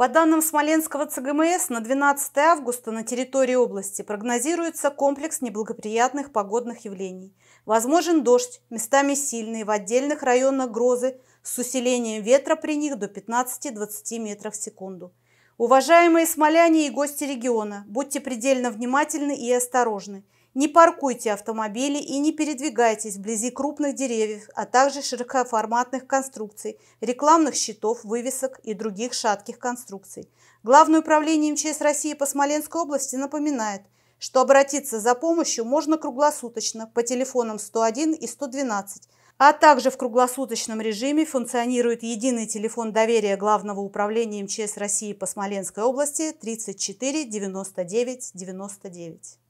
По данным Смоленского ЦГМС, на 12 августа на территории области прогнозируется комплекс неблагоприятных погодных явлений. Возможен дождь, местами сильный, в отдельных районах грозы с усилением ветра при них до 15-20 метров в секунду. Уважаемые смоляне и гости региона, будьте предельно внимательны и осторожны – не паркуйте автомобили и не передвигайтесь вблизи крупных деревьев, а также широкоформатных конструкций, рекламных щитов, вывесок и других шатких конструкций. Главное управление МЧС России по Смоленской области напоминает, что обратиться за помощью можно круглосуточно по телефонам 101 и 112, а также в круглосуточном режиме функционирует единый телефон доверия Главного управления МЧС России по Смоленской области 34 99 99.